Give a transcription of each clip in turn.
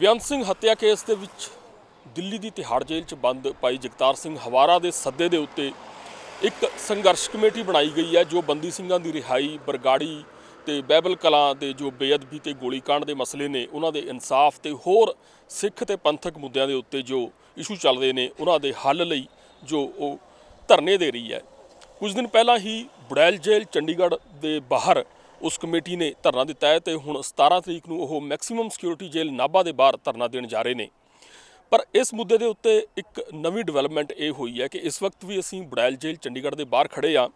ਬੇਅੰਤ ਸਿੰਘ ਹੱਤਿਆ ਕੇਸ ਦੇ ਵਿੱਚ ਦਿੱਲੀ ਦੀ ਤਿਹਾੜ ਜੇਲ੍ਹ 'ਚ ਬੰਦ ਪਾਈ ਜਗਤਾਰ ਸਿੰਘ ਹਵਾਰਾ ਦੇ ਸੱਦੇ ਦੇ ਉੱਤੇ ਇੱਕ ਸੰਘਰਸ਼ ਕਮੇਟੀ ਬਣਾਈ ਗਈ ਹੈ ਜੋ ਬੰਦੀ ਸਿੰਘਾਂ ਦੀ ਰਿਹਾਈ ਬਰਗਾੜੀ ਤੇ ਬੈਬਲ ਕਲਾਂ ਦੇ ਜੋ ਬੇਅਦਬੀ ਤੇ ਗੋਲੀकांड ਦੇ ਮਸਲੇ ਨੇ ਉਹਨਾਂ ਦੇ ਇਨਸਾਫ ਤੇ ਹੋਰ ਸਿੱਖ ਤੇ ਪੰਥਕ ਮੁੱਦਿਆਂ ਦੇ ਉੱਤੇ ਜੋ ਇਸ਼ੂ ਚੱਲਦੇ ਨੇ ਉਹਨਾਂ ਦੇ ਹੱਲ ਲਈ ਜੋ ਉਹ ਧਰਨੇ ਦੇ ਰਹੀ ਹੈ ਕੁਝ ਦਿਨ ਪਹਿਲਾਂ ਹੀ ਬੁੜੈਲ ਜੇਲ੍ਹ ਚੰਡੀਗੜ੍ਹ ਦੇ ਬਾਹਰ ਉਸ ਕਮੇਟੀ ਨੇ ਧਰਨਾ ਦਿੱਤਾ ਹੈ ਤੇ ਹੁਣ 17 ਤਰੀਕ ਨੂੰ ਉਹ ਮੈਕਸਿਮਮ ਸਿਕਿਉਰਿਟੀ ਜੇਲ੍ਹ ਨਾਬਾ ਦੇ ਬਾਹਰ ਧਰਨਾ ਦੇਣ ਜਾ ਰਹੇ ਨੇ ਪਰ ਇਸ ਮੁੱਦੇ ਦੇ ਉੱਤੇ ਇੱਕ ਨਵੀਂ ਡਿਵੈਲਪਮੈਂਟ ਇਹ ਹੋਈ ਹੈ ਕਿ ਇਸ ਵਕਤ ਵੀ ਅਸੀਂ ਬੜੈਲ ਜੇਲ੍ਹ ਚੰਡੀਗੜ੍ਹ ਦੇ ਬਾਹਰ ਖੜੇ ਆ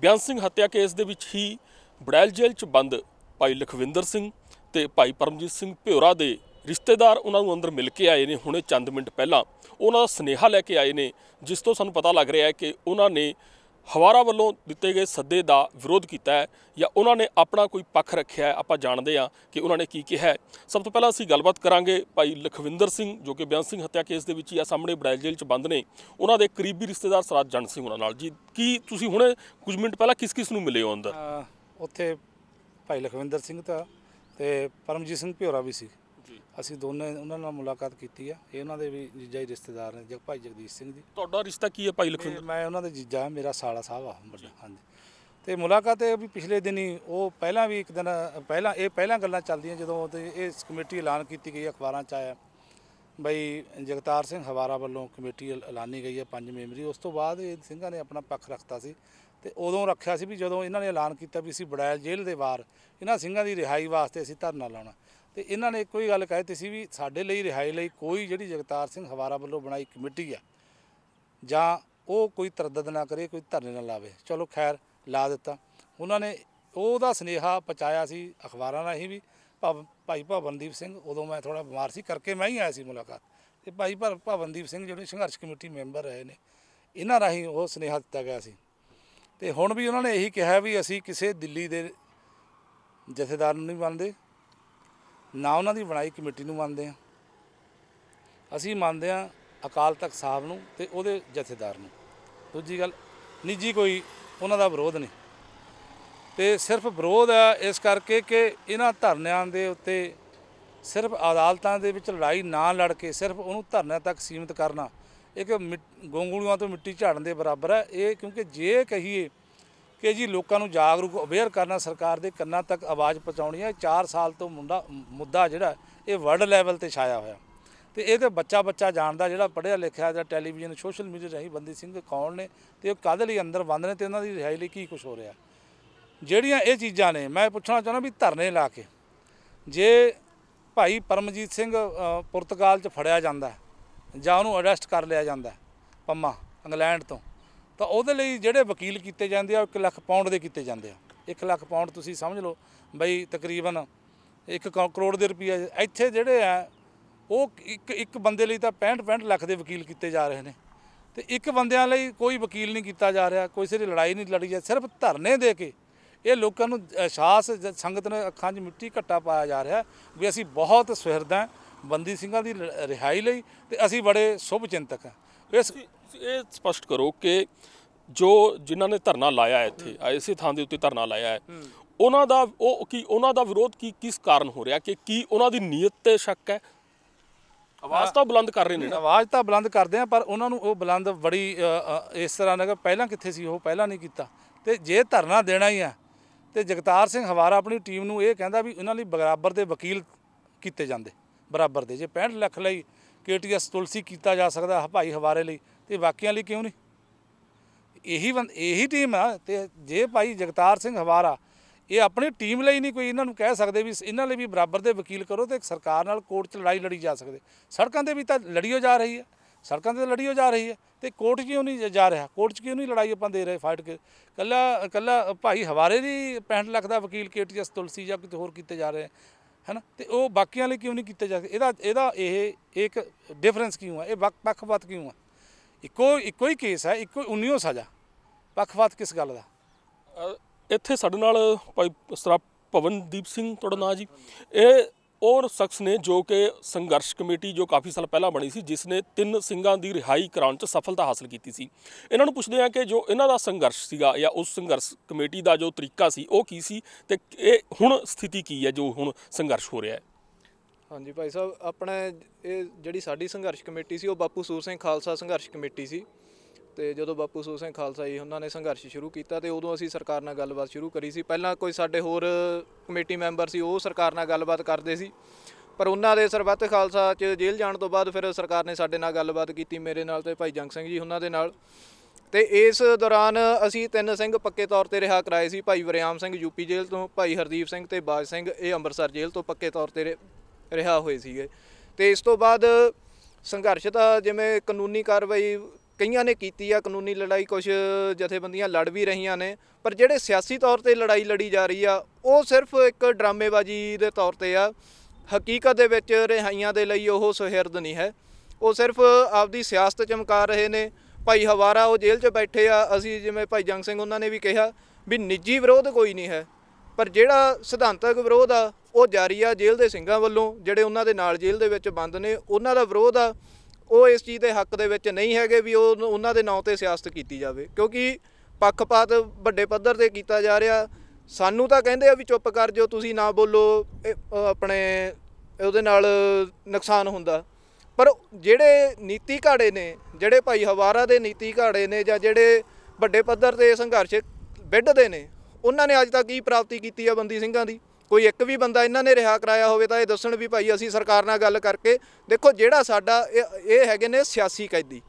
ਬਿਆਨ ਸਿੰਘ ਹੱਤਿਆ ਕੇਸ ਦੇ ਵਿੱਚ ਹੀ ਬੜੈਲ ਜੇਲ੍ਹ 'ਚ ਬੰਦ ਭਾਈ ਲਖਵਿੰਦਰ ਸਿੰਘ ਤੇ ਭਾਈ ਪਰਮਜੀਤ ਸਿੰਘ ਭਿਓਰਾ ਦੇ ਰਿਸ਼ਤੇਦਾਰ ਉਹਨਾਂ ਨੂੰ ਅੰਦਰ ਮਿਲ ਕੇ ਆਏ ਨੇ ਹੁਣੇ ਚੰਦ ਮਿੰਟ ਪਹਿਲਾਂ ਉਹਨਾਂ ਦਾ ਸਨੇਹਾ ਲੈ ਕੇ ਆਏ ਨੇ ਜਿਸ ਤੋਂ ਸਾਨੂੰ ਪਤਾ ਲੱਗ ਰਿਹਾ ਹੈ ਕਿ ਉਹਨਾਂ ਨੇ ਹਵਾਰਾ ਵੱਲੋਂ ਦਿੱਤੇ ਗਏ ਸੱਦੇ ਦਾ ਵਿਰੋਧ ਕੀਤਾ ਹੈ ਜਾਂ ਉਹਨਾਂ ਨੇ ਆਪਣਾ ਕੋਈ ਪੱਖ ਰੱਖਿਆ ਹੈ ਆਪਾਂ ਜਾਣਦੇ ਹਾਂ ਕਿ ਉਹਨਾਂ ਨੇ ਕੀ ਕਿਹਾ ਹੈ ਸਭ ਤੋਂ ਪਹਿਲਾਂ ਅਸੀਂ ਗੱਲਬਾਤ ਕਰਾਂਗੇ ਭਾਈ ਲਖਵਿੰਦਰ ਸਿੰਘ ਜੋ ਕਿ ਬਿਆਨ ਸਿੰਘ ਹੱਤਿਆ ਕੇਸ ਦੇ ਵਿੱਚ ਹੀ ਆ ਸਾਹਮਣੇ ਬੜੈਲ ਜੇਲ੍ਹ 'ਚ ਬੰਦ ਨੇ ਉਹਨਾਂ ਦੇ ਕਰੀਬੀ ਰਿਸ਼ਤੇਦਾਰ ਸਰਾਜ ਜੰਡ ਸਿੰਘ ਉਹਨਾਂ ਨਾਲ ਜੀ ਕੀ ਤੁਸੀਂ ਹੁਣੇ ਕੁਝ ਮਿੰਟ ਪਹਿਲਾਂ ਕਿਸ ਕਿਸ ਨੂੰ ਮਿਲੇ ਹੋ ਅੰਦਰ ਉੱਥੇ ਭਾਈ ਲਖਵਿੰਦਰ ਸਿੰਘ ਤਾਂ ਤੇ ਪਰਮਜੀਤ ਸਿੰਘ ਭਿਓਰਾ ਵੀ ਸੀ ਅਸੀਂ ਦੋਨੇ ਉਹਨਾਂ ਨਾਲ ਮੁਲਾਕਾਤ ਕੀਤੀ ਆ ਇਹ ਉਹਨਾਂ ਦੇ ਵੀ ਜੀਜਾ ਹੀ ਰਿਸ਼ਤੇਦਾਰ ਨੇ ਜਗ ਭਾਈ ਜਗਦੀਸ਼ ਸਿੰਘ ਜੀ ਤੁਹਾਡਾ ਰਿਸ਼ਤਾ ਕੀ ਹੈ ਭਾਈ ਲਖਵਿੰਦਰ ਮੈਂ ਉਹਨਾਂ ਦੇ ਜੀਜਾ ਮੇਰਾ ਸਾਲਾ ਸਾਹਿਬ ਆ ਵੱਡਾ ਹਾਂਜੀ ਤੇ ਮੁਲਾਕਾਤ ਇਹ ਵੀ ਪਿਛਲੇ ਦਿਨੀ ਉਹ ਪਹਿਲਾਂ ਵੀ ਇੱਕ ਦਿਨ ਪਹਿਲਾਂ ਇਹ ਪਹਿਲਾਂ ਗੱਲਾਂ ਚੱਲਦੀਆਂ ਜਦੋਂ ਤੇ ਇਹ ਕਮੇਟੀ ਐਲਾਨ ਕੀਤੀ ਗਈ ਅਖਬਾਰਾਂ 'ਚ ਆਇਆ ਬਈ ਜਗਤਾਰ ਸਿੰਘ ਹਵਾਰਾ ਵੱਲੋਂ ਕਮੇਟੀ ਐਲਾਨੀ ਗਈ ਹੈ ਪੰਜ ਮੈਂਬਰੀ ਉਸ ਤੋਂ ਬਾਅਦ ਇਹ ਸਿੰਘਾਂ ਨੇ ਆਪਣਾ ਪੱਖ ਰੱਖਤਾ ਸੀ ਤੇ ਉਦੋਂ ਰੱਖਿਆ ਸੀ ਵੀ ਜਦੋਂ ਇਹਨਾਂ ਨੇ ਐਲਾਨ ਕੀਤਾ ਵੀ ਅਸੀਂ ਬੜਾਇਲ ਜੇਲ੍ਹ ਦੇ ਬਾਹਰ ਇਹਨਾਂ ਸਿੰਘਾਂ ਦੀ ਰਿਹਾਈ ਵਾਸਤੇ ਅਸੀਂ ਧਰਨਾ ਲਾਉਣਾ ਤੇ ਇਹਨਾਂ ਨੇ ਕੋਈ ਗੱਲ ਕਹੇ ਦਿੱਤੀ ਸੀ ਵੀ ਸਾਡੇ ਲਈ ਰਿਹਾਈ ਲਈ ਕੋਈ ਜਿਹੜੀ ਜਗਤਾਰ ਸਿੰਘ ਹਵਾਰਾ ਵੱਲੋਂ ਬਣਾਈ ਕਮੇਟੀ ਆ ਜਾਂ ਉਹ ਕੋਈ ਤਰਦਦ ਨਾ ਕਰੇ ਕੋਈ ਧਰਨੇ ਨਾ ਲਾਵੇ ਚਲੋ ਖੈਰ ਲਾ ਦਿੱਤਾ ਉਹਨਾਂ ਨੇ ਉਹਦਾ ਸਨੇਹਾ ਪਹੁੰਚਾਇਆ ਸੀ ਅਖਬਾਰਾਂ ਰਾਹੀਂ ਵੀ ਭਾਈ ਭਵਨਦੀਪ ਸਿੰਘ ਉਦੋਂ ਮੈਂ ਥੋੜਾ ਬਿਮਾਰ ਸੀ ਕਰਕੇ ਮੈਂ ਹੀ ਆਇਆ ਸੀ ਮੁਲਾਕਾਤ ਤੇ ਭਾਈ ਭਵਨਦੀਪ ਸਿੰਘ ਜਿਹੜੇ ਸੰਘਰਸ਼ ਕਮੇਟੀ ਮੈਂਬਰ ਰਹੇ ਨੇ ਇਹਨਾਂ ਰਾਹੀਂ ਉਹ ਸਨੇਹਾ ਦਿੱਤਾ ਗਿਆ ਸੀ ਤੇ ਹੁਣ ਵੀ ਉਹਨਾਂ ਨੇ ਇਹੀ ਕਿਹਾ ਵੀ ਅਸੀਂ ਕਿਸੇ ਦਿੱਲੀ ਦੇ ਜਥੇਦਾਰ ਨੂੰ ਨਹੀਂ ਮੰਨਦੇ ਨਾ ਉਹਨਾਂ ਦੀ ਬਣਾਈ ਕਮੇਟੀ ਨੂੰ ਮੰਨਦੇ ਆ ਅਸੀਂ ਮੰਨਦੇ ਆ ਅਕਾਲ ਤਖਤ ਸਾਹਿਬ ਨੂੰ ਤੇ ਉਹਦੇ ਜਥੇਦਾਰ ਨੂੰ ਦੂਜੀ ਗੱਲ ਨਿੱਜੀ ਕੋਈ ਉਹਨਾਂ ਦਾ ਵਿਰੋਧ ਨਹੀਂ ਤੇ ਸਿਰਫ ਵਿਰੋਧ ਆ ਇਸ ਕਰਕੇ ਕਿ ਇਹਨਾਂ ਧਰਨਿਆਂ ਦੇ ਉੱਤੇ ਸਿਰਫ ਅਦਾਲਤਾਂ ਦੇ ਵਿੱਚ ਲੜਾਈ ਨਾ ਲੜ ਕੇ ਸਿਰਫ ਉਹਨੂੰ ਧਰਨਿਆਂ ਤੱਕ ਸੀਮਿਤ ਕਰਨਾ ਇੱਕ ਗੋਂਗੂਲੀਆਂ ਤੋਂ ਮਿੱਟੀ ਝਾੜਨ ਦੇ ਬਰਾਬਰ ਹੈ ਇਹ ਕਿਉਂਕਿ ਜੇ ਕਹੀਏ ਕਿ ਜੀ ਲੋਕਾਂ ਨੂੰ ਜਾਗਰੂਕ ਅਵੇਅਰ ਕਰਨਾ ਸਰਕਾਰ ਦੇ ਕੰਨਾਂ ਤੱਕ ਆਵਾਜ਼ ਪਹੁੰਚਾਉਣੀ ਹੈ 4 ਸਾਲ ਤੋਂ ਮੁੰਡਾ ਮੁੱਦਾ ਜਿਹੜਾ ਇਹ ਵਰਲਡ ਲੈਵਲ ਤੇ ਛਾਇਆ ਹੋਇਆ ਤੇ ਇਹ ਤੇ ਬੱਚਾ ਬੱਚਾ ਜਾਣਦਾ ਜਿਹੜਾ ਪੜਿਆ ਲਿਖਿਆ ਜਾਂ ਟੈਲੀਵਿਜ਼ਨ ਸੋਸ਼ਲ ਮੀਡੀਆ ਰਹੀ ਬੰਦੀ ਸਿੰਘ ਕੌਣ ਨੇ ਤੇ ਉਹ ਕਾਦੇ ਲਈ ਅੰਦਰ ਬੰਦ ਨੇ ਤੇ ਉਹਨਾਂ ਦੀ ਰਿਹਾਈ ਲਈ ਕੀ ਕੁਝ ਹੋ ਰਿਹਾ ਜਿਹੜੀਆਂ ਇਹ ਚੀਜ਼ਾਂ ਨੇ ਮੈਂ ਪੁੱਛਣਾ ਚਾਹੁੰਦਾ ਵੀ ਧਰਨੇ ਲਾ ਕੇ ਜੇ ਭਾਈ ਪਰਮਜੀਤ ਸਿੰਘ ਪੁਰਤਗਾਲ 'ਚ ਫੜਿਆ ਜਾਂਦਾ ਜਾਂ ਉਹਨੂੰ ਅਰੈਸਟ ਕਰ ਲਿਆ ਜਾਂਦਾ ਪੰਮਾ ਇੰਗਲੈਂਡ ਤੋਂ ਤਾਂ ਉਹਦੇ ਲਈ ਜਿਹੜੇ ਵਕੀਲ ਕੀਤੇ ਜਾਂਦੇ ਆ 1 ਲੱਖ ਪਾਉਂਡ ਦੇ ਕੀਤੇ ਜਾਂਦੇ ਆ 1 ਲੱਖ ਪਾਉਂਡ ਤੁਸੀਂ ਸਮਝ ਲਓ ਬਈ ਤਕਰੀਬਨ 1 ਕਰੋੜ ਦੇ ਰੁਪਏ ਇੱਥੇ ਜਿਹੜੇ ਆ ਉਹ ਇੱਕ ਇੱਕ ਬੰਦੇ ਲਈ ਤਾਂ 65 65 ਲੱਖ ਦੇ ਵਕੀਲ ਕੀਤੇ ਜਾ ਰਹੇ ਨੇ ਤੇ ਇੱਕ ਬੰਦਿਆਂ ਲਈ ਕੋਈ ਵਕੀਲ ਨਹੀਂ ਕੀਤਾ ਜਾ ਰਿਹਾ ਕੋਈ ਸਿਰੇ ਲੜਾਈ ਨਹੀਂ ਲੜੀ ਜਾ ਸਿਰਫ ਧਰਨੇ ਦੇ ਕੇ ਇਹ ਲੋਕਾਂ ਨੂੰ ਅਹਿਸਾਸ ਸੰਗਤ ਨੇ ਅੱਖਾਂ 'ਚ ਮਿੱਟੀ ਘੱਟਾ ਪਾਇਆ ਜਾ ਰਿਹਾ ਵੀ ਅਸੀਂ ਬਹੁਤ ਸਹਿਰਦਾਂ ਬੰਦੀ ਸਿੰਘਾਂ ਦੀ ਰਿਹਾਈ ਲਈ ਤੇ ਅਸੀਂ ਬੜੇ ਸ਼ੁਭ ਚਿੰਤਕ ਹਾਂ ਇਸ ਇਹ ਸਪਸ਼ਟ ਕਰੋ ਕਿ ਜੋ ਜਿਨ੍ਹਾਂ ਨੇ ਧਰਨਾ ਲਾਇਆ ਹੈ ਇੱਥੇ ਐਸੀ ਥਾਂ ਦੇ ਉੱਤੇ ਧਰਨਾ ਲਾਇਆ ਹੈ ਉਹਨਾਂ ਦਾ ਉਹ ਕੀ ਉਹਨਾਂ ਦਾ ਵਿਰੋਧ ਕੀ ਕਿਸ ਕਾਰਨ ਹੋ ਰਿਹਾ ਕਿ ਕੀ ਉਹਨਾਂ ਦੀ ਨੀਅਤ ਤੇ ਸ਼ੱਕ ਹੈ ਆਵਾਜ਼ ਤਾਂ ਬੁਲੰਦ ਕਰ ਰਹੇ ਨੇ ਨਾ ਆਵਾਜ਼ ਤਾਂ ਬੁਲੰਦ ਕਰਦੇ ਆ ਪਰ ਉਹਨਾਂ ਨੂੰ ਉਹ ਬੁਲੰਦ ਬੜੀ ਇਸ ਤਰ੍ਹਾਂ ਨਾ ਪਹਿਲਾਂ ਕਿੱਥੇ ਸੀ ਉਹ ਪਹਿਲਾਂ ਨਹੀਂ ਕੀਤਾ ਤੇ ਜੇ ਧਰਨਾ ਦੇਣਾ ਹੀ ਆ ਤੇ ਜਗਤਾਰ ਸਿੰਘ ਹਵਾਰਾ ਆਪਣੀ ਟੀਮ ਨੂੰ ਇਹ ਕਹਿੰਦਾ ਵੀ ਉਹਨਾਂ ਲਈ ਬਰਾਬਰ ਦੇ ਵਕੀਲ ਕੀਤੇ ਜਾਂਦੇ ਬਰਾਬਰ ਦੇ ਜੇ 65 ਲੱਖ ਲਈ ਕੇਟੀਐਸ ਤੁਲਸੀ ਕੀਤਾ ਜਾ ਸਕਦਾ ਭਾਈ ਹਵਾਰੇ ਲਈ ਤੇ ਬਾਕੀਆਂ ਲਈ ਕਿਉਂ ਨਹੀਂ ਇਹੀ ਇਹੀ ਟੀਮ ਆ ਤੇ ਜੇ ਭਾਈ ਜਗਤਾਰ ਸਿੰਘ ਹਵਾਰਾ ਇਹ ਆਪਣੀ ਟੀਮ ਲਈ ਨਹੀਂ ਕੋਈ ਇਹਨਾਂ ਨੂੰ ਕਹਿ ਸਕਦੇ ਵੀ ਇਹਨਾਂ ਲਈ ਵੀ ਬਰਾਬਰ ਦੇ ਵਕੀਲ ਕਰੋ ਤੇ ਸਰਕਾਰ ਨਾਲ ਕੋਰਟ 'ਚ ਲੜਾਈ ਲੜੀ ਜਾ ਸਕਦੇ ਸੜਕਾਂ ਤੇ ਵੀ ਤਾਂ ਲੜੀਓ ਜਾ ਰਹੀ ਹੈ ਸੜਕਾਂ ਤੇ ਲੜੀਓ ਜਾ ਰਹੀ ਹੈ ਤੇ ਕੋਰਟ ਕਿਉਂ ਨਹੀਂ ਜਾ ਰਿਹਾ ਕੋਰਟ 'ਚ ਕਿਉਂ ਨਹੀਂ ਲੜਾਈ ਆਪਾਂ ਦੇ ਰਹੇ ਫਾਈਟ ਕੇ ਕੱਲਾ ਕੱਲਾ ਭਾਈ ਹਵਾਰੇ ਦੀ 65 ਲੱਖ ਦਾ ਵਕੀਲ ਕੇਟੀਐਸ ਤੁਲਸੀ ਜਾਂ ਕਿਤੇ ਹੋਰ ਕੀਤੇ ਜਾ ਰਹੇ ਹੈਨਾ ਤੇ ਉਹ ਬਾਕੀਆਂ ਲਈ ਕਿਉਂ ਨਹੀਂ ਕੀਤਾ ਜਾ ਇਹਦਾ ਇਹਦਾ ਇਹ ਇੱਕ ਡਿਫਰੈਂਸ ਕਿਉਂ ਆ ਇਹ ਪੱਖਪਾਤ ਕਿਉਂ ਆ ਇੱਕੋ ਇੱਕੋ ਹੀ ਕੇਸ ਹੈ ਇੱਕੋ ਉਨੀਓ ਸਜ਼ਾ ਪੱਖਪਾਤ ਕਿਸ ਗੱਲ ਦਾ ਇੱਥੇ ਸਾਡੇ ਨਾਲ ਭਾਈ ਸਰਾ ਪਵਨਦੀਪ ਸਿੰਘ ਤੁਹਾਡਾ ਨਾਮ ਜੀ ਇਹ ਔਰ ਸ਼ਖਸ ਨੇ ਜੋ ਕਿ ਸੰਘਰਸ਼ ਕਮੇਟੀ ਜੋ ਕਾਫੀ ਸਾਲ ਪਹਿਲਾਂ ਬਣੀ ਸੀ ਜਿਸ ਨੇ ਤਿੰਨ ਸਿੰਘਾਂ ਦੀ ਰਿਹਾਈ ਕਰਾਉਣ 'ਚ ਸਫਲਤਾ ਹਾਸਲ ਕੀਤੀ ਸੀ ਇਹਨਾਂ ਨੂੰ ਪੁੱਛਦੇ ਹਾਂ ਕਿ ਜੋ ਇਹਨਾਂ ਦਾ ਸੰਘਰਸ਼ ਸੀਗਾ ਜਾਂ ਉਸ ਸੰਘਰਸ਼ ਕਮੇਟੀ ਦਾ ਜੋ ਤਰੀਕਾ ਸੀ ਉਹ ਕੀ ਸੀ ਤੇ ਇਹ ਹੁਣ ਸਥਿਤੀ ਕੀ ਹੈ ਜੋ ਹੁਣ ਸੰਘਰਸ਼ ਹੋ ਰਿਹਾ ਹੈ ਹਾਂਜੀ ਭਾਈ ਸਾਹਿਬ ਆਪਣੇ ਇਹ ਜਿਹੜੀ ਸਾਡੀ ਸੰਘਰਸ਼ ਕਮੇਟੀ ਸੀ ਉਹ ਬਾਪੂ ਸੂਰ ਸਿੰਘ ਖਾਲਸਾ ਸੰਘਰਸ਼ ਕਮੇਟੀ ਸੀ ਤੇ ਜਦੋਂ ਬਾਪੂ ਸੂਰ ਸਿੰਘ ਖਾਲਸਾ ਜੀ ਉਹਨਾਂ ਨੇ ਸੰਘਰਸ਼ ਸ਼ੁਰੂ ਕੀਤਾ ਤੇ ਉਦੋਂ ਅਸੀਂ ਸਰਕਾਰ ਨਾਲ ਗੱਲਬਾਤ ਸ਼ੁਰੂ ਕਰੀ ਸੀ ਪਹਿਲਾਂ ਕੋਈ ਸਾਡੇ ਹੋਰ ਕਮੇਟੀ ਮੈਂਬਰ ਸੀ ਉਹ ਸਰਕਾਰ ਨਾਲ ਗੱਲਬਾਤ ਕਰਦੇ ਸੀ ਪਰ ਉਹਨਾਂ ਦੇ ਸਰਬੱਤ ਖਾਲਸਾ ਚ ਜੇਲ੍ਹ ਜਾਣ ਤੋਂ ਬਾਅਦ ਫਿਰ ਸਰਕਾਰ ਨੇ ਸਾਡੇ ਨਾਲ ਗੱਲਬਾਤ ਕੀਤੀ ਮੇਰੇ ਨਾਲ ਤੇ ਭਾਈ ਜੰਗ ਸਿੰਘ ਜੀ ਉਹਨਾਂ ਦੇ ਨਾਲ ਤੇ ਇਸ ਦੌਰਾਨ ਅਸੀਂ ਤਿੰਨ ਸਿੰਘ ਪੱਕੇ ਤੌਰ ਤੇ ਰਿਹਾ ਕਰਾਏ ਸੀ ਭਾਈ ਵਰਿਆਮ ਸਿੰਘ ਯੂਪੀ ਜੇਲ੍ਹ ਤੋਂ ਭਾਈ ਹਰਦੀਪ ਸਿੰਘ ਤੇ ਬਾਜ ਸਿੰਘ ਇਹ ਅੰਮ੍ਰਿਤਸਰ ਜੇਲ੍ਹ ਤੋਂ ਪੱਕੇ ਤੌਰ ਤੇ ਰਿਹਾ ਹੋਏ ਸੀਗੇ ਤੇ ਇਸ ਤੋਂ ਬਾਅਦ ਸੰਘਰਸ਼ ਦਾ ਜਿਵੇਂ ਕਾਨੂੰਨੀ ਕਾਰਵਾਈ ਕਈਆਂ ਨੇ ਕੀਤੀ ਆ ਕਾਨੂੰਨੀ ਲੜਾਈ ਕੁਝ ਜਥੇਬੰਦੀਆਂ ਲੜ ਵੀ ਰਹੀਆਂ ਨੇ ਪਰ ਜਿਹੜੇ ਸਿਆਸੀ ਤੌਰ ਤੇ ਲੜਾਈ ਲੜੀ ਜਾ ਰਹੀ ਆ ਉਹ ਸਿਰਫ ਇੱਕ ਡਰਾਮੇਬਾਜ਼ੀ ਦੇ ਤੌਰ ਤੇ ਆ ਹਕੀਕਤ ਦੇ ਵਿੱਚ ਰਿਹਾਈਆਂ ਦੇ ਲਈ ਉਹ ਸੁਹਿਰਦ ਨਹੀਂ ਹੈ ਉਹ ਸਿਰਫ ਆਪਦੀ ਸਿਆਸਤ ਚਮਕਾ ਰਹੇ ਨੇ ਭਾਈ ਹਵਾਰਾ ਉਹ ਜੇਲ੍ਹ 'ਚ ਬੈਠੇ ਆ ਅਸੀਂ ਜਿਵੇਂ ਭਾਈ ਜੰਗ ਸਿੰਘ ਉਹਨਾਂ ਨੇ ਵੀ ਕਿਹਾ ਵੀ ਨਿੱਜੀ ਵਿਰੋਧ ਕੋਈ ਨਹੀਂ ਹੈ ਪਰ ਜਿਹੜਾ ਸਿਧਾਂਤਕ ਵਿਰੋਧ ਆ ਉਹ ਜਾਰੀ ਆ ਜੇਲ੍ਹ ਦੇ ਸਿੰਘਾਂ ਵੱਲੋਂ ਜਿਹੜੇ ਉਹਨਾਂ ਦੇ ਨਾਲ ਜੇਲ੍ਹ ਦੇ ਵਿੱਚ ਬੰਦ ਨੇ ਉਹਨਾਂ ਦਾ ਵਿਰੋਧ ਆ ਉਹ ਇਸ ਚੀਜ਼ ਦੇ ਹੱਕ ਦੇ ਵਿੱਚ ਨਹੀਂ ਹੈਗੇ ਵੀ ਉਹ ਉਹਨਾਂ ਦੇ ਨਾਂ ਤੇ ਸਿਆਸਤ ਕੀਤੀ ਜਾਵੇ ਕਿਉਂਕਿ ਪੱਖਪਾਤ ਵੱਡੇ ਪੱਧਰ ਤੇ ਕੀਤਾ ਜਾ ਰਿਹਾ ਸਾਨੂੰ ਤਾਂ ਕਹਿੰਦੇ ਆ ਵੀ ਚੁੱਪ ਕਰ ਜਾਓ ਤੁਸੀਂ ਨਾ ਬੋਲੋ ਆਪਣੇ ਉਹਦੇ ਨਾਲ ਨੁਕਸਾਨ ਹੁੰਦਾ ਪਰ ਜਿਹੜੇ ਨੀਤੀ ਘਾੜੇ ਨੇ ਜਿਹੜੇ ਭਾਈ ਹਵਾਰਾ ਦੇ ਨੀਤੀ ਘਾੜੇ ਨੇ ਜਾਂ ਜਿਹੜੇ ਵੱਡੇ ਪੱਧਰ ਤੇ ਸੰਘਰਸ਼ ਵਿੱਢਦੇ ਨੇ ਉਹਨਾਂ ਨੇ ਅੱਜ ਤੱਕ ਕੀ ਪ੍ਰਾਪਤੀ ਕੀਤੀ ਆ ਬੰਦੀ ਸਿੰਘਾਂ ਦੀ ਕੋਈ ਇੱਕ ਵੀ ਬੰਦਾ ਇਹਨਾਂ ਨੇ ਰਿਹਾ ਕਰਾਇਆ ਹੋਵੇ ਤਾਂ ਇਹ ਦੱਸਣ ਵੀ ਭਾਈ ਅਸੀਂ ਸਰਕਾਰ ਨਾਲ ਗੱਲ ਕਰਕੇ ਦੇਖੋ ਜਿਹੜਾ ਸਾਡਾ ਇਹ ਹੈਗੇ ਨੇ ਸਿਆਸੀ ਕੈਦੀ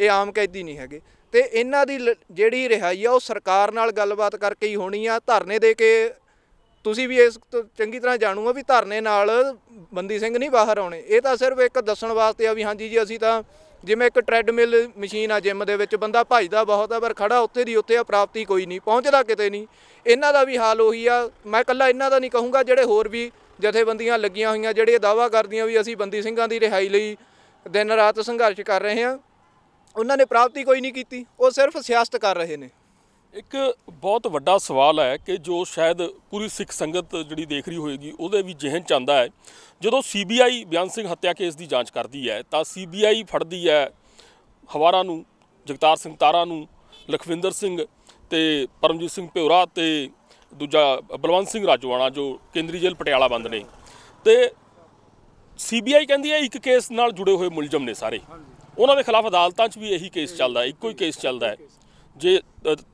ਇਹ ਆਮ ਕੈਦੀ ਨਹੀਂ ਹੈਗੇ ਤੇ ਇਹਨਾਂ ਦੀ ਜਿਹੜੀ ਰਿਹਾਈ ਆ ਉਹ ਸਰਕਾਰ ਨਾਲ ਗੱਲਬਾਤ ਕਰਕੇ ਹੀ ਹੋਣੀ ਆ ਧਰਨੇ ਦੇ ਕੇ ਤੁਸੀਂ ਵੀ ਇਸ ਤੋਂ ਚੰਗੀ ਤਰ੍ਹਾਂ ਜਾਣੂ ਆ ਵੀ ਧਰਨੇ ਨਾਲ ਬੰਦੀ ਸਿੰਘ ਨਹੀਂ ਬਾਹਰ ਆਉਣੇ ਇਹ ਤਾਂ ਸਿਰਫ ਇੱਕ ਦੱਸਣ ਵਾਸਤੇ ਆ ਵੀ ਹਾਂਜੀ ਜੀ ਅਸੀਂ ਤਾਂ ਜਿਵੇਂ ਇੱਕ ਟ੍ਰੈਡਮਿਲ ਮਸ਼ੀਨ ਆ ਜਿਮ ਦੇ ਵਿੱਚ ਬੰਦਾ ਭੱਜਦਾ ਬਹੁਤ ਆ ਪਰ ਖੜਾ ਉੱਤੇ ਦੀ ਉੱਤੇ ਆ ਪ੍ਰਾਪਤੀ ਕੋਈ ਨਹੀਂ ਪਹੁੰਚਦਾ ਕਿਤੇ ਨਹੀਂ ਇਹਨਾਂ ਦਾ ਵੀ ਹਾਲ ਉਹੀ ਆ ਮੈਂ ਇਕੱਲਾ ਇਹਨਾਂ ਦਾ ਨਹੀਂ ਕਹੂੰਗਾ ਜਿਹੜੇ ਹੋਰ ਵੀ ਜਥੇਬੰਦੀਆਂ ਲੱਗੀਆਂ ਹੋਈਆਂ ਜਿਹੜੇ ਦਾਵਾ ਕਰਦੀਆਂ ਵੀ ਅਸੀਂ ਬੰਦੀ ਸਿੰਘਾਂ ਦੀ ਰਿਹਾਈ ਲਈ ਦਿਨ ਰਾਤ ਸੰਘਰਸ਼ ਕਰ ਰਹੇ ਹਾਂ ਉਹਨਾਂ ਨੇ ਪ੍ਰਾਪਤੀ ਕੋਈ ਨਹੀਂ ਕੀਤੀ ਉਹ ਸਿਰਫ ਸਿਆਸਤ ਕਰ ਰਹੇ ਨੇ ਇੱਕ ਬਹੁਤ ਵੱਡਾ ਸਵਾਲ ਹੈ ਕਿ ਜੋ ਸ਼ਾਇਦ ਪੂਰੀ ਸਿੱਖ ਸੰਗਤ ਜਿਹੜੀ ਦੇਖ ਰਹੀ ਹੋਏਗੀ ਉਹਦੇ ਵੀ ਜਿਹਨ ਚਾਹੁੰਦਾ ਹੈ ਜਦੋਂ ਸੀਬੀਆਈ ਬਿਆਨ ਸਿੰਘ ਹੱਤਿਆ ਕੇਸ ਦੀ ਜਾਂਚ ਕਰਦੀ ਹੈ ਤਾਂ ਸੀਬੀਆਈ ਫੜਦੀ ਹੈ ਹਵਾਰਾ ਨੂੰ ਜਗਤਾਰ ਸਿੰਘ ਤਾਰਾ ਨੂੰ ਲਖਵਿੰਦਰ ਸਿੰਘ ਤੇ ਪਰਮਜੀਤ ਸਿੰਘ ਭਿਉਰਾ ਤੇ ਦੂਜਾ ਬਲਵੰਤ ਸਿੰਘ ਰਾਜਵਾਣਾ ਜੋ ਕੇਂਦਰੀ ਜੇਲ੍ਹ ਪਟਿਆਲਾ ਬੰਦ ਨੇ ਤੇ ਸੀਬੀਆਈ ਕਹਿੰਦੀ ਹੈ ਇੱਕ ਕੇਸ ਨਾਲ ਜੁੜੇ ਹੋਏ ਮੁਲਜ਼ਮ ਨੇ ਸਾਰੇ ਉਹਨਾਂ ਦੇ ਖਿਲਾਫ ਅਦਾਲਤਾਂ 'ਚ ਵੀ ਇਹੀ ਕੇਸ ਚੱਲਦਾ ਇੱਕੋ ਹੀ ਕੇਸ ਚੱਲਦਾ ਹੈ ਜੇ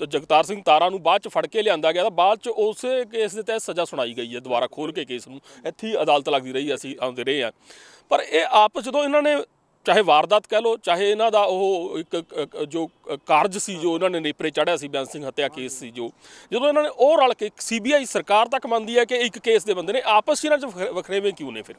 ਜਗਤਾਰ ਸਿੰਘ ਤਾਰਾ ਨੂੰ ਬਾਅਦ ਚ ਫੜ ਕੇ ਲਿਆਂਦਾ ਗਿਆ ਤਾਂ ਬਾਅਦ ਚ ਉਸੇ ਕੇਸ ਦੇ ਤਹਿਤ ਸਜ਼ਾ ਸੁਣਾਈ ਗਈ ਹੈ ਦੁਬਾਰਾ ਖੋਲ ਕੇ ਕੇਸ ਨੂੰ ਇੱਥੇ ਅਦਾਲਤ ਲੱਗਦੀ ਰਹੀ ਅਸੀਂ ਆਉਂਦੇ ਰਹੇ ਆ ਪਰ ਇਹ ਆਪ ਜਦੋਂ ਇਹਨਾਂ ਨੇ ਚਾਹੇ ਵਾਰਦਾਤ ਕਹਿ ਲੋ ਚਾਹੇ ਇਹਨਾਂ ਦਾ ਉਹ ਇੱਕ ਜੋ ਕਾਰਜ ਸੀ ਜੋ ਇਹਨਾਂ ਨੇ ਨੇਪਰੇ ਚੜਿਆ ਸੀ ਬੈਂਸ ਸਿੰਘ ਹੱਤਿਆ ਕੇਸ ਸੀ ਜੋ ਜਦੋਂ ਇਹਨਾਂ ਨੇ ਉਹ ਰਲ ਕੇ ਸੀਬੀਆਈ ਸਰਕਾਰ ਤੱਕ ਮੰਨਦੀ ਹੈ ਕਿ ਇੱਕ ਕੇਸ ਦੇ ਬੰਦੇ ਨੇ ਆਪਸ ਵਿੱਚ ਇਹਨਾਂ 'ਚ ਵਖਰੇਵੇਂ ਕਿਉਂ ਨੇ ਫਿਰ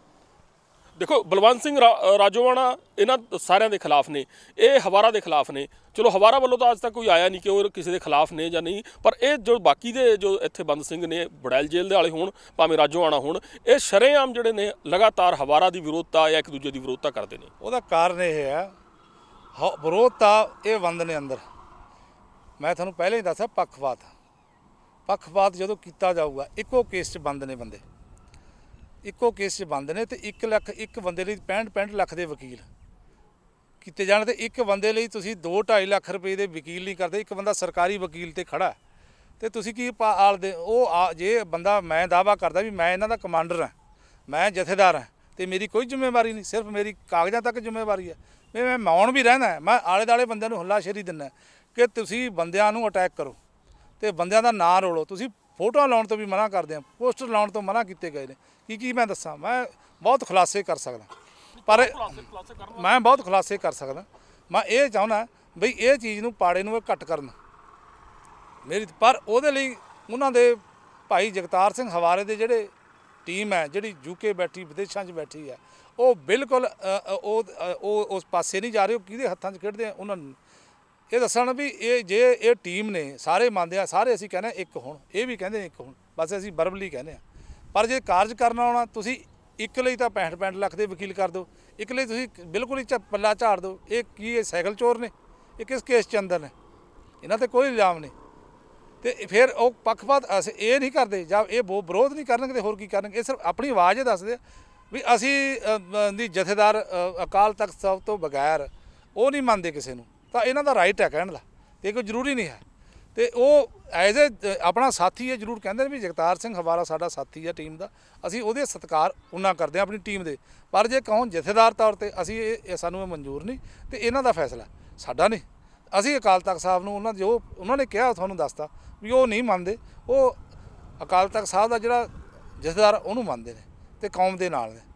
ਦੇਖੋ ਬਲਵੰਤ ਸਿੰਘ ਰਾਜੋਵਾਣਾ ਇਹਨਾਂ ਸਾਰਿਆਂ ਦੇ ਖਿਲਾਫ ਨੇ ਇਹ ਹਵਾਰਾ ਦੇ ਖਿਲਾਫ ਨੇ ਚਲੋ ਹਵਾਰਾ ਵੱਲੋਂ ਤਾਂ ਅੱਜ ਤੱਕ ਕੋਈ ਆਇਆ ਨਹੀਂ ਕਿ ਉਹ ਕਿਸੇ ਦੇ ਖਿਲਾਫ ਨੇ ਜਾਂ ਨਹੀਂ ਪਰ ਇਹ ਜੋ ਬਾਕੀ ਦੇ ਜੋ ਇੱਥੇ ਬੰਦ ਸਿੰਘ ਨੇ ਬੜੈਲ ਜੇਲ੍ਹ ਦੇ ਵਾਲੇ ਹੋਣ ਭਾਵੇਂ ਰਾਜੋਵਾਣਾ ਹੋਣ ਇਹ ਸ਼ਰੇਆਮ ਜਿਹੜੇ ਨੇ ਲਗਾਤਾਰ ਹਵਾਰਾ ਦੀ ਵਿਰੋਧਤਾ ਜਾਂ ਇੱਕ ਦੂਜੇ ਦੀ ਵਿਰੋਧਤਾ ਕਰਦੇ ਨੇ ਉਹਦਾ ਕਾਰਨ ਇਹ ਹੈ ਵਿਰੋਧਤਾ ਇਹ ਬੰਦ ਨੇ ਅੰਦਰ ਮੈਂ ਤੁਹਾਨੂੰ ਪਹਿਲਾਂ ਹੀ ਦੱਸਿਆ ਪੱਖਪਾਤ ਪੱਖਪਾਤ ਜਦੋਂ ਕੀਤਾ ਜਾਊਗਾ ਇੱਕੋ ਕੇਸ 'ਚ ਬੰਦ ਨੇ ਬੰਦੇ ਇੱਕੋ ਕੇਸ 'ਚ ਬੰਦ ਨੇ ਤੇ 1 ਲੱਖ ਇੱਕ ਬੰਦੇ ਲਈ 65 65 ਲੱਖ ਦੇ ਵਕੀਲ ਕੀਤੇ ਜਾਣ ਤੇ ਇੱਕ ਬੰਦੇ ਲਈ ਤੁਸੀਂ 2 2.5 ਲੱਖ ਰੁਪਏ ਦੇ ਵਕੀਲ ਨਹੀਂ ਕਰਦੇ ਇੱਕ ਬੰਦਾ ਸਰਕਾਰੀ ਵਕੀਲ ਤੇ ਖੜਾ ਤੇ ਤੁਸੀਂ ਕੀ ਆਲਦੇ ਉਹ ਜੇ ਬੰਦਾ ਮੈਂ ਦਾਵਾ ਕਰਦਾ ਵੀ ਮੈਂ ਇਹਨਾਂ ਦਾ ਕਮਾਂਡਰ ਹਾਂ ਮੈਂ ਜਥੇਦਾਰ ਹਾਂ ਤੇ ਮੇਰੀ ਕੋਈ ਜ਼ਿੰਮੇਵਾਰੀ ਨਹੀਂ ਸਿਰਫ ਮੇਰੀ ਕਾਗਜ਼ਾਂ ਤੱਕ ਜ਼ਿੰਮੇਵਾਰੀ ਹੈ ਮੈਂ ਮੈਂ ਮੌਣ ਵੀ ਰਹਿਣਾ ਮੈਂ ਆਲੇ ਦਾਲੇ ਬੰਦਿਆਂ ਨੂੰ ਹੱਲਾਸ਼ੇਰੀ ਦਿੰਨਾ ਕਿ ਤੁਸੀਂ ਬੰਦਿਆਂ ਨੂੰ ਅਟੈਕ ਕਰੋ ਤੇ ਬੰਦਿਆਂ ਦਾ ਨਾਂ ਰੋਲੋ ਤੁਸੀਂ ਫੋਟੋਆਂ ਲਾਉਣ ਤੋਂ ਵੀ ਮਨਾ ਕਰਦੇ ਆ ਪੋਸਟਰ ਲਾਉਣ ਤੋਂ ਮਨਾ ਕੀਤੇ ਗਏ ਨੇ ਕੀ ਕੀ ਮੈਂ ਦੱਸਾਂ ਮੈਂ ਬਹੁਤ ਖੁਲਾਸੇ ਕਰ ਸਕਦਾ ਪਰ ਮੈਂ ਬਹੁਤ ਖੁਲਾਸੇ ਕਰ ਸਕਦਾ ਮੈਂ ਇਹ ਚਾਹੁੰਦਾ ਬਈ ਇਹ ਚੀਜ਼ ਨੂੰ ਪਾੜੇ ਨੂੰ ਘੱਟ ਕਰਨ ਮੇਰੀ ਪਰ ਉਹਦੇ ਲਈ ਉਹਨਾਂ ਦੇ ਭਾਈ ਜਗਤਾਰ ਸਿੰਘ ਹਵਾਰੇ ਦੇ ਜਿਹੜੇ ਟੀਮ ਹੈ ਜਿਹੜੀ ਯੂਕੇ ਬੈਠੀ ਵਿਦੇਸ਼ਾਂ 'ਚ ਬੈਠੀ ਹੈ ਉਹ ਬਿਲਕੁਲ ਉਹ ਉਹ ਉਸ ਪਾਸੇ ਨਹੀਂ ਜਾ ਰਹੇ ਉਹ ਕਿਹਦੇ ਹੱਥਾਂ 'ਚ ਖੇਡਦੇ ਆ ਉਹਨਾਂ ਇਹ ਦੱਸਣ ਵੀ ਇਹ ਜੇ ਇਹ ਟੀਮ ਨੇ ਸਾਰੇ ਮੰਨਦੇ ਆ ਸਾਰੇ ਅਸੀਂ ਕਹਿੰਦੇ ਇੱਕ ਹੁਣ ਇਹ ਵੀ ਕਹਿੰਦੇ ਇੱਕ ਹੁਣ ਬਸ ਅਸੀਂ ਬਰਬਲੀ ਕਹਿੰਦੇ ਆ ਪਰ ਜੇ ਕਾਰਜ ਕਰਨਾ ਆਉਣਾ ਤੁਸੀਂ ਇੱਕ ਲਈ ਤਾਂ 65 65 ਲੱਖ ਦੇ ਵਕੀਲ ਕਰ ਦਿਓ ਇੱਕ ਲਈ ਤੁਸੀਂ ਬਿਲਕੁਲ ਹੀ ਪੱਲਾ ਝਾੜ ਦਿਓ ਇਹ ਕੀ ਇਹ ਸਾਈਕਲ ਚੋਰ ਨੇ ਇਹ ਕਿਸ ਕੇਸ ਚ ਅੰਦਰ ਨੇ ਇਹਨਾਂ ਤੇ ਕੋਈ ਇਲਜ਼ਾਮ ਨਹੀਂ ਤੇ ਫਿਰ ਉਹ ਪੱਖਪਾਤ ਅਸੀਂ ਇਹ ਨਹੀਂ ਕਰਦੇ ਜਾਂ ਇਹ ਵਿਰੋਧ ਨਹੀਂ ਕਰਨਗੇ ਤੇ ਹੋਰ ਕੀ ਕਰਨਗੇ ਇਹ ਸਿਰਫ ਆਪਣੀ ਆਵਾਜ਼ ਹੀ ਦੱਸਦੇ ਵੀ ਅਸੀਂ ਦੀ ਜਥੇਦਾਰ ਅਕਾਲ ਤਖਤ ਸਾਹਿਬ ਤੋਂ ਬਗੈਰ ਉਹ ਨਹੀਂ ਮੰਨਦੇ ਕਿਸੇ ਨੂੰ ਤਾਂ ਇਹਨਾਂ ਦਾ ਰਾਈਟ ਹੈ ਕਹਿਣ ਦਾ ਤੇ ਕੋਈ ਜ਼ਰੂਰੀ ਨਹੀਂ ਹੈ ਤੇ ਉਹ ਐਜ਼ ਅ ਆਪਣਾ ਸਾਥੀ ਹੈ ਜਰੂਰ ਕਹਿੰਦੇ ਨੇ ਵੀ ਜਗਤਾਰ ਸਿੰਘ ਹਵਾਰਾ ਸਾਡਾ ਸਾਥੀ ਹੈ ਟੀਮ ਦਾ ਅਸੀਂ ਉਹਦੇ ਸਤਿਕਾਰ ਉਹਨਾਂ ਕਰਦੇ ਆ ਆਪਣੀ ਟੀਮ ਦੇ ਪਰ ਜੇ ਕਹੋ ਜਥੇਦਾਰ ਤੌਰ ਤੇ ਅਸੀਂ ਇਹ ਸਾਨੂੰ ਇਹ ਮਨਜ਼ੂਰ ਨਹੀਂ ਤੇ ਇਹਨਾਂ ਦਾ ਫੈਸਲਾ ਸਾਡਾ ਨਹੀਂ ਅਸੀਂ ਅਕਾਲ ਤਖਤ ਸਾਹਿਬ ਨੂੰ ਉਹਨਾਂ ਜੋ ਉਹਨਾਂ ਨੇ ਕਿਹਾ ਤੁਹਾਨੂੰ ਦੱਸਤਾ ਵੀ ਉਹ ਨਹੀਂ ਮੰਨਦੇ ਉਹ ਅਕਾਲ ਤਖਤ ਸਾਹਿਬ ਦਾ ਜਿਹੜਾ ਜਥੇਦਾਰ ਉਹਨੂੰ ਮੰਨਦੇ ਨੇ ਤੇ ਕੌਮ ਦੇ ਨਾਲ ਨੇ